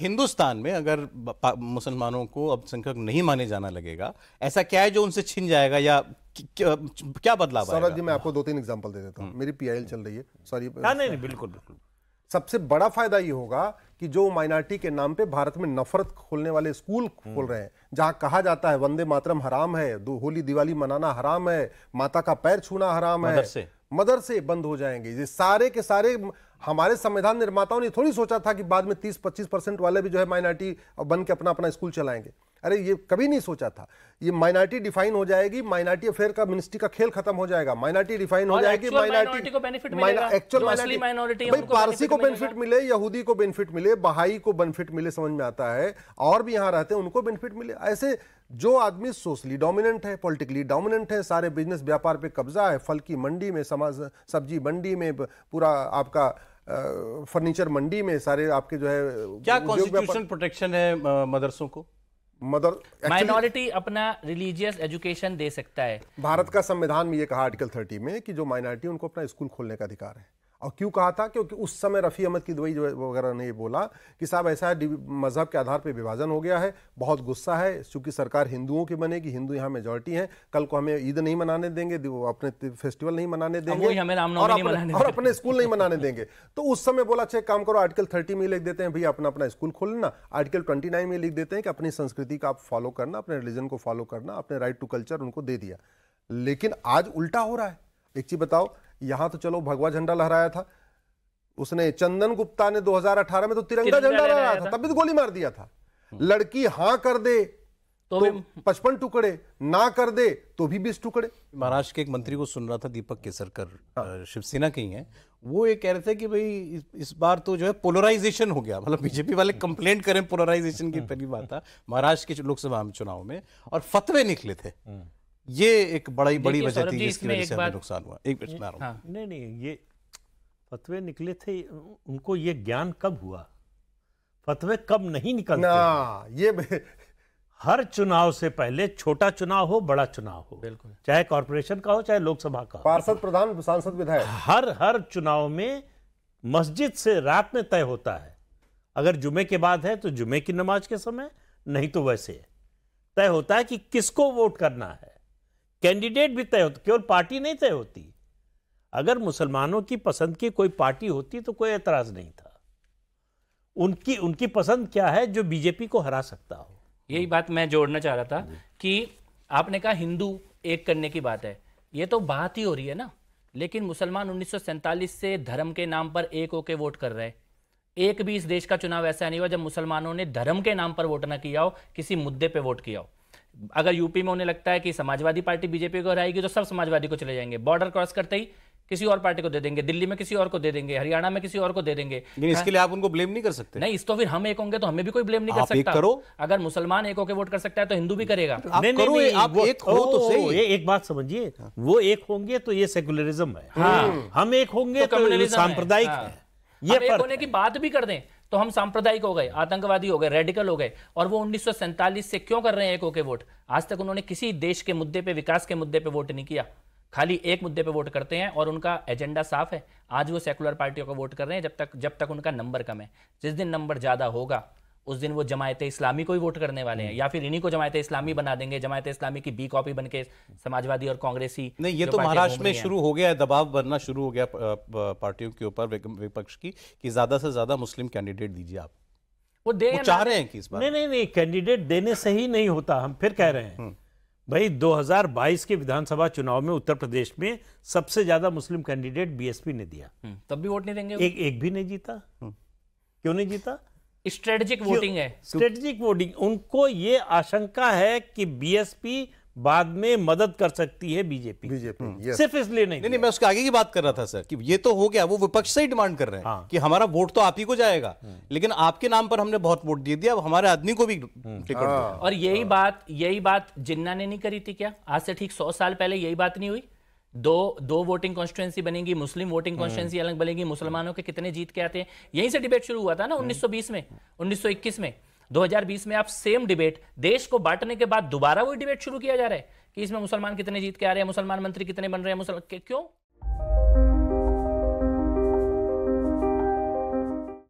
हिंदुस्तान में अगर मुसलमानों को अल्पसंख्यक नहीं माने जाना लगेगा ऐसा क्या है जो उनसे छिन जाएगा या क्या, बदलाव सौरभ जी मैं आपको दो तीन एग्जाम्पल दे देता हूँ हम्म। मेरी पी चल रही है सॉरी नहीं नहीं बिल्कुल बिल्कुल सबसे बड़ा फायदा ये होगा कि जो माइनॉरिटी के नाम पे भारत में नफरत खोलने वाले स्कूल हम्म। खोल रहे हैं जहां कहा जाता है वंदे मातरम हराम है दो होली दिवाली मनाना हराम है माता का पैर छूना हराम मदर है मदरसे मदरसे बंद हो जाएंगे ये सारे के सारे हमारे संविधान निर्माताओं ने थोड़ी सोचा था कि बाद में 30-25 परसेंट वाले भी जो है माइनॉरिटी बन के अपना अपना स्कूल चलाएंगे अरे ये कभी नहीं सोचा था ये माइनॉरिटी डिफाइन हो जाएगी माइनॉरिटी अफेयर का मिनिस्ट्री का खेल खत्म हो जाएगा माइनॉरिटी डिफाइन हो जाएगी माइनॉरिटी एक्चुअल माइनॉरिटी भाई पारसी को बेनिफिट मिले यहूदी को बेनिफिट मिले बहाई को बेनिफिट मिले समझ में आता है और भी यहाँ रहते हैं उनको बेनिफिट मिले ऐसे जो आदमी सोशली डोमिनेंट है पॉलिटिकली डोमिनेंट है सारे बिजनेस व्यापार पे कब्जा है फल की मंडी में समाज सब्जी मंडी में पूरा आपका फर्नीचर मंडी में सारे आपके जो है क्या कॉन्स्टिट्यूशन प्रोटेक्शन है मदरसों को मदर माइनॉरिटी अपना रिलीजियस एजुकेशन दे सकता है भारत का संविधान में ये कहा आर्टिकल थर्टी में कि जो माइनॉरिटी उनको अपना स्कूल खोलने का अधिकार है और क्यों कहा था क्योंकि उस समय रफ़ी अहमद की दुबई वगैरह ने बोला कि साहब ऐसा है मज़हब के आधार पर विभाजन हो गया है बहुत गुस्सा है चूँकि सरकार हिंदुओं की बनेगी हिंदू यहाँ मेजोरिटी हैं कल को हमें ईद नहीं मनाने देंगे अपने फेस्टिवल नहीं मनाने देंगे और अपने, और अपने स्कूल नहीं मनाने देंगे तो उस समय बोला अच्छा काम करो आर्टिकल थर्टी में लिख देते हैं भैया अपना अपना स्कूल खोल लेना आर्टिकल ट्वेंटी नाइन में लिख देते हैं कि अपनी संस्कृति का आप फॉलो करना अपने रिलीजन को फॉलो करना अपने राइट टू कल्चर उनको दे दिया लेकिन आज उल्टा हो रहा है एक चीज़ बताओ यहां तो चलो भगवा झंडा लहराया था उसने चंदन गुप्ता ने 2018 में तो तिरंगा झंडा लहराया था था। तब भी तो गोली मार दिया था लड़की हाँ कर दे तो, तो पचपन टुकड़े ना कर दे तो भी बीस टुकड़े महाराष्ट्र के एक मंत्री को सुन रहा था दीपक केसरकर हाँ। शिवसेना के ही है वो ये कह रहे थे कि भाई इस बार तो जो है पोलराइजेशन हो गया मतलब बीजेपी वाले कंप्लेंट करें पोलराइजेशन की पहली बात था महाराष्ट्र के लोकसभा चुनाव में और फतवे निकले थे हम्म। ये एक ही बड़ी वजह थी जिसकी वजह से नुकसान हुआ एक मिनट हाँ। नहीं नहीं ये फतवे निकले थे उनको ये ज्ञान कब हुआ फतवे कब नहीं निकलते ना ये हर चुनाव से पहले छोटा चुनाव हो बड़ा चुनाव हो बिल्कुल चाहे कॉरपोरेशन का हो चाहे लोकसभा का हो पार्षद प्रधान सांसद विधायक हर हर चुनाव में मस्जिद से रात में तय होता है अगर जुमे के बाद है तो जुमे की नमाज के समय नहीं तो वैसे तय होता है कि किसको वोट करना है कैंडिडेट भी तय होता केवल पार्टी नहीं तय होती अगर मुसलमानों की पसंद की कोई पार्टी होती तो कोई एतराज़ नहीं था उनकी उनकी पसंद क्या है जो बीजेपी को हरा सकता हो यही बात मैं जोड़ना चाह रहा था कि आपने कहा हिंदू एक करने की बात है ये तो बात ही हो रही है ना लेकिन मुसलमान उन्नीस से धर्म के नाम पर एक होके वोट कर रहे एक भी इस देश का चुनाव ऐसा नहीं हुआ जब मुसलमानों ने धर्म के नाम पर वोट ना किया हो किसी मुद्दे पे वोट किया हो अगर यूपी में उन्हें लगता है कि समाजवादी पार्टी बीजेपी को हराएगी तो सब समाजवादी को चले जाएंगे बॉर्डर क्रॉस करते ही किसी और पार्टी को दे देंगे दिल्ली में किसी और को दे देंगे हरियाणा में किसी और को दे देंगे इसके लिए आप उनको ब्लेम नहीं कर सकते नहीं इस तो फिर हम एक होंगे तो हमें भी कोई ब्लेम नहीं कर सकता करो अगर मुसलमान एक होकर वोट कर सकता है तो हिंदू भी करेगा आप नहीं, करो नहीं, आप एक हो तो सही ये एक बात समझिए हाँ। वो एक होंगे तो ये सेकुलरिज्म है हाँ। हम एक होंगे तो, तो सांप्रदायिक हाँ। ये होने की बात भी कर दें तो हम सांप्रदायिक हो गए आतंकवादी हो गए रेडिकल हो गए और वो उन्नीस से क्यों कर रहे हैं एक होके वोट आज तक उन्होंने किसी देश के मुद्दे पर विकास के मुद्दे पर वोट नहीं किया खाली एक मुद्दे पे वोट करते हैं और उनका एजेंडा साफ है आज वो सेकुलर पार्टियों का वोट कर रहे हैं जब तक जब तक उनका नंबर कम है जिस दिन नंबर ज़्यादा होगा उस दिन वो जमायत इस्लामी को ही वोट करने वाले हैं हम्म। या फिर इन्हीं को जमायत इस्लामी बना देंगे जमायत इस्लामी की बी कॉपी बनके समाजवादी और कांग्रेसी नहीं ये तो महाराष्ट्र में शुरू हो गया है दबाव बनना शुरू हो गया पार्टियों के ऊपर विपक्ष की कि ज़्यादा से ज़्यादा मुस्लिम कैंडिडेट दीजिए आप वो दे चाह रहे हैं कि इस बार नहीं नहीं नहीं कैंडिडेट देने से ही नहीं होता हम फिर कह रहे हैं हम्म। भाई 2022 के विधानसभा चुनाव में उत्तर प्रदेश में सबसे ज्यादा मुस्लिम कैंडिडेट बीएसपी ने दिया हम्म, तब भी वोट नहीं देंगे एक एक भी नहीं जीता क्यों नहीं जीता स्ट्रेटेजिक वोटिंग है स्ट्रेटेजिक वोटिंग उनको ये आशंका है कि बीएसपी बाद में मदद कर सकती है बीजेपी बीजेपी हम्म। सिर्फ इसलिए नहीं नहीं, नहीं मैं उसके आगे की बात कर रहा था सर कि ये तो हो गया वो विपक्ष से ही डिमांड कर रहे हैं हाँ। कि हमारा वोट तो आप ही को जाएगा हम्म। लेकिन आपके नाम पर हमने बहुत वोट दे दिया अब हमारे आदमी को भी हम्म। टिकट हाँ। और यही हाँ। बात यही बात जिन्ना ने नहीं करी थी क्या आज से ठीक सौ साल पहले यही बात नहीं हुई दो दो वोटिंग कॉन्स्टिट्युएंसी बनेगी मुस्लिम वोटिंग कॉन्स्टिट्युएंसी अलग बनेगी मुसलमानों के कितने जीत के आते हैं यहीं से डिबेट शुरू हुआ था ना 1920 हम्म। में 1921 में 2020 में आप सेम डिबेट देश को बांटने के बाद दोबारा वही डिबेट शुरू किया जा रहा है कि इसमें मुसलमान कितने जीत के आ रहे हैं मुसलमान मंत्री कितने बन रहे हैं मुसलमान क्यों